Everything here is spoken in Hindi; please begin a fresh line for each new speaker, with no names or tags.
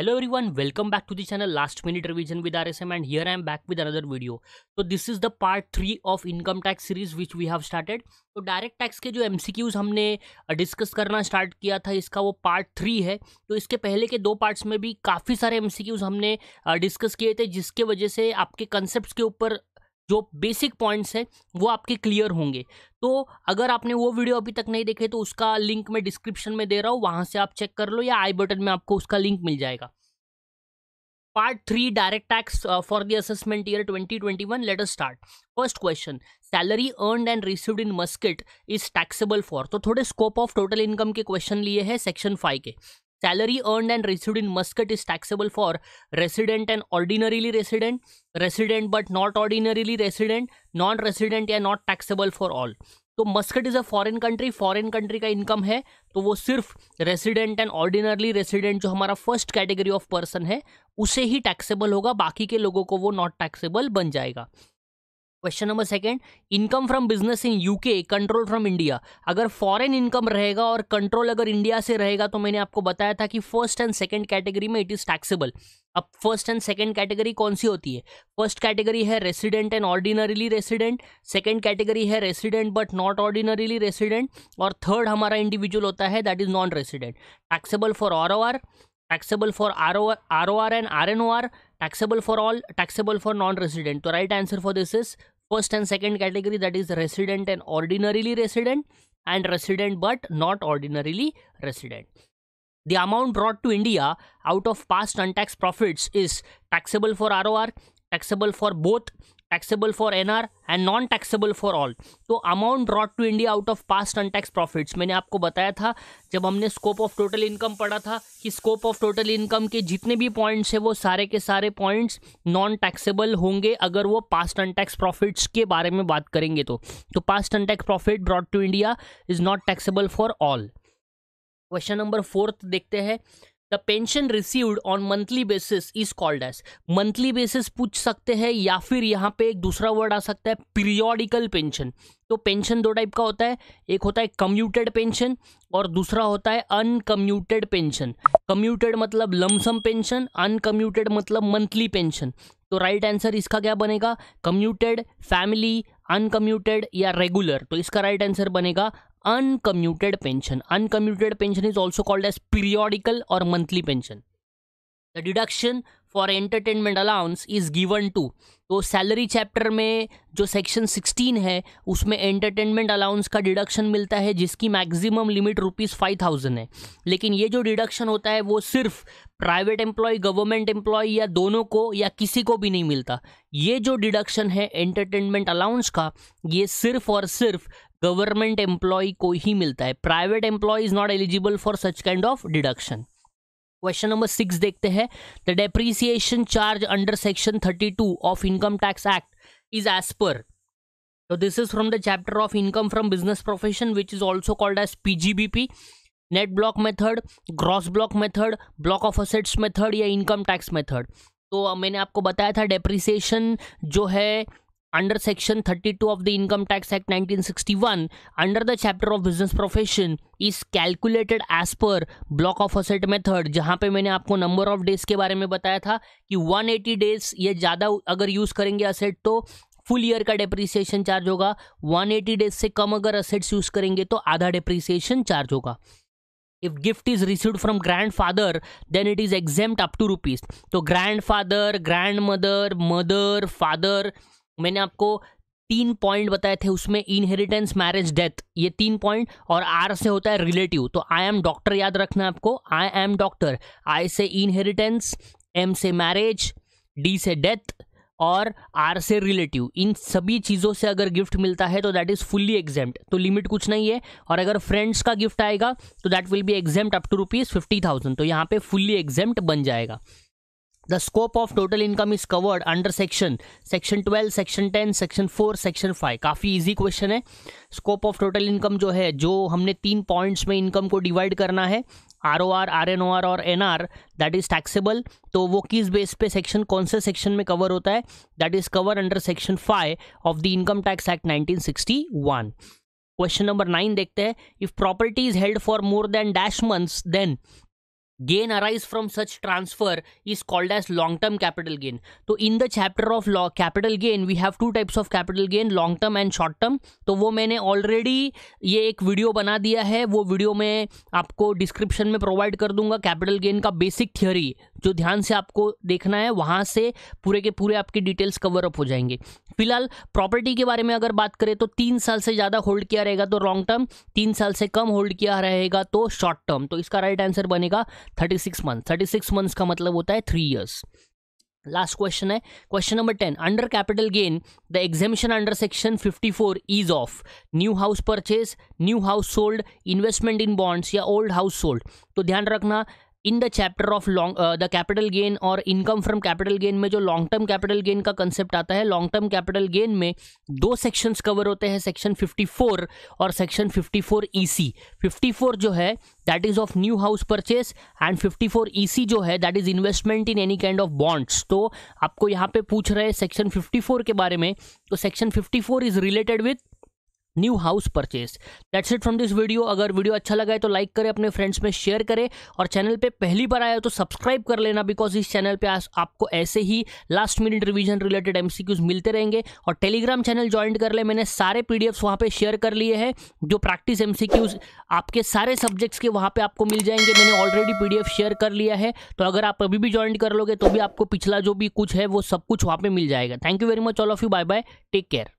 Hello everyone welcome back to the channel last minute revision with RSM and here I am back with another video तो this is the part three of income tax series which we have started तो डायरेक्ट टैक्स के जो एम सी क्यूज हमने डिस्कस uh, करना स्टार्ट किया था इसका वो पार्ट थ्री है तो इसके पहले के दो पार्ट्स में भी काफ़ी सारे एम सी क्यूज हमने डिस्कस uh, किए थे जिसके वजह से आपके कंसेप्ट के ऊपर जो बेसिक पॉइंट्स हैं वो आपके क्लियर होंगे तो अगर आपने वो वीडियो अभी तक नहीं देखे तो उसका लिंक मैं डिस्क्रिप्शन में दे रहा हूँ वहाँ से आप चेक कर लो या आई बटन में आपको उसका लिंक मिल जाएगा part three direct tax for the assessment year year 2021 let us start first question salary earned and received in Muscat is taxable for तो थोड़े स्कोप ऑफ टोटल इनकम के क्वेश्चन लिए हैं सेक्शन फाइव के Salary earned and received in Muscat is taxable for resident and ordinarily resident, resident but not ordinarily resident, non-resident and not taxable for all. तो Muscat is a foreign country foreign country का इनकम है तो वो सिर्फ रेसिडेंट एंड ऑर्डिनरली रेसिडेंट जो हमारा फर्स्ट कैटेगरी ऑफ पर्सन है उसे ही टैक्सेबल होगा बाकी के लोगों को वो नॉट टैक्सेबल बन जाएगा question number second income from business in UK control from India अगर फॉरेन इनकम रहेगा और कंट्रोल अगर इंडिया से रहेगा तो मैंने आपको बताया था कि फर्स्ट एंड सेकंड कैटेगरी में इट इज़ टैक्सेबल अब फर्स्ट एंड सेकंड कैटेगरी कौन सी होती है फर्स्ट कैटेगरी है resident and ordinarily resident second category है resident but not ordinarily resident और थर्ड हमारा इंडिविजुअल होता है that is non resident taxable for R taxable for ROR, and RNOR, taxable for all, taxable for non-resident. The right answer for this is first and second category that is resident and ordinarily resident and resident but not ordinarily resident. The amount brought to India out of past untaxed profits is taxable for ROR, taxable for both taxable for nr and non taxable for all तो amount brought to India out of past tax profits मैंने आपको बताया था जब हमने स्कोप ऑफ टोटल इनकम पढ़ा था कि स्कोप ऑफ टोटल इनकम के जितने भी पॉइंट्स है वो सारे के सारे पॉइंट्स नॉन टैक्सेबल होंगे अगर वो पास्ट टैक्स प्रॉफिट्स के बारे में बात करेंगे तो तो past tax profit brought to India is not taxable for all question number fourth देखते हैं the pension received on monthly basis is called as monthly basis पूछ सकते हैं या फिर यहाँ पे एक दूसरा वर्ड आ सकता है पीरियोडिकल पेंशन तो पेंशन दो टाइप का होता है एक होता है कम्यूटेड पेंशन और दूसरा होता है अनकम्यूटेड पेंशन कम्यूटेड मतलब लमसम पेंशन अनकम्यूटेड मतलब मंथली पेंशन तो राइट right आंसर इसका क्या बनेगा कम्यूटेड फैमिली अनकम्यूटेड या रेगुलर तो इसका राइट right आंसर बनेगा uncommuted pension uncommuted pension is also called as periodical और monthly pension the deduction for entertainment allowance is given to तो सैलरी चैप्टर में जो सेक्शन सिक्सटीन है उसमें एंटरटेनमेंट अलाउंस का डिडक्शन मिलता है जिसकी maximum limit rupees five thousand है लेकिन ये जो डिडक्शन होता है वो सिर्फ प्राइवेट एम्प्लॉय गवर्नमेंट एम्प्लॉय या दोनों को या किसी को भी नहीं मिलता ये जो डिडक्शन है एंटरटेनमेंट अलाउंस का ये सिर्फ और सिर्फ गवर्नमेंट एम्प्लॉय को ही मिलता है private employ is not eligible for such kind of deduction question number six देखते हैं the depreciation charge under section thirty two of income tax act is as per तो this is from the chapter of income from business profession which is also called as P PGBP net block method gross block method block of assets method या इनकम टैक्स मेथड तो मैंने आपको बताया था डेप्रीसिएशन जो है under section 32 of the income tax act 1961 under the chapter of business profession is calculated as per block of asset method जहाँ पे मैंने आपको number of days के बारे में बताया था कि 180 days ये ज़्यादा अगर यूज़ करेंगे asset तो फुल ईयर का डेप्रिसिएशन चार्ज होगा 180 डेज से कम अगर असेट्स यूज करेंगे तो आधा डेप्रिसिएशन चार्ज होगा if gift is received from grandfather then it is exempt up to rupees तो grandfather grandmother mother father मैंने आपको तीन पॉइंट बताए थे उसमें इनहेरिटेंस मैरिज डेथ ये तीन पॉइंट और आर से होता है रिलेटिव तो आई एम डॉक्टर याद रखना है आपको आई एम डॉक्टर आई से इनहेरिटेंस एम से मैरिज डी से डेथ और आर से रिलेटिव इन सभी चीज़ों से अगर गिफ्ट मिलता है तो दैट इज़ फुल्ली एग्जाम्ड तो लिमिट कुछ नहीं है और अगर फ्रेंड्स का गिफ्ट आएगा तो that will be exempt up to rupees fifty thousand तो यहाँ पे फुल्ली एग्जाम्ड बन जाएगा the scope of total income is covered under section section twelve section ten section four section five काफ़ी इजी क्वेश्चन है स्कोप ऑफ टोटल इनकम जो है जो हमने तीन पॉइंट्स में इनकम को डिवाइड करना है R O R R N O R और N R that is taxable तो वो किस बेस पे सेक्शन कौन से सेक्शन में कवर होता है that is cover under section five of the income tax act nineteen sixty one question number nine देखते हैं if property is held for more than dash months then gain arise from such transfer is called as long term capital gain तो in the chapter of capital gain we have two types of capital gain long term and short term तो वो मैंने ऑलरेडी ये एक वीडियो बना दिया है वो वीडियो में आपको डिस्क्रिप्शन में प्रोवाइड कर दूंगा कैपिटल गेन का बेसिक थियोरी जो ध्यान से आपको देखना है वहाँ से पूरे के पूरे आपके डिटेल्स कवर अप हो जाएंगे फिलहाल प्रॉपर्टी के बारे में अगर बात करें तो तीन साल से ज़्यादा होल्ड किया रहेगा तो लॉन्ग टर्म तीन साल से कम होल्ड किया रहेगा तो शॉर्ट टर्म तो इसका राइट आंसर बनेगा thirty six month thirty six months का मतलब होता है थ्री ईयर्स लास्ट क्वेश्चन है question number ten under capital gain the exemption under section fifty four is of new house purchase new house sold investment in bonds या ओल्ड हाउस सोल्ड तो ध्यान रखना in the chapter of long the capital gain और इनकम फ्रॉम कैपिटल गेन में जो लॉन्ग टर्म कैपिटल गेन का कंसेप्ट आता है लॉन्ग टर्म कैपिटल गेन में दो सेक्शंस कवर होते हैं सेक्शन 54 और सेक्शन 54 ईसी 54 जो है that is of new house purchase and 54 EC जो है that is investment in any kind of bonds तो आपको यहाँ पे पूछ रहे सेक्शन 54 के बारे में तो section 54 is related with new house purchase that's it from this video अगर वीडियो अच्छा लगा है तो लाइक करें अपने फ्रेंड्स में शेयर करें और चैनल पे पहली बार आया तो सब्सक्राइब कर लेना बिकॉज इस चैनल पे आपको ऐसे ही last minute revision related MCQs मिलते रहेंगे और टेलीग्राम चैनल ज्वाइन कर ले मैंने सारे पीडीएफ्स वहाँ पे शेयर कर लिए हैं जो प्रैक्टिस एम आपके सारे सब्जेक्ट्स के वहाँ पर आपको मिल जाएंगे मैंने ऑलरेडी पी शेयर कर लिया है तो अगर आप अभी भी ज्वाइन कर लोगे तो भी आपको पिछला जो भी कुछ है वो सब कुछ वहाँ पर मिल जाएगा thank you very much all of you bye bye take care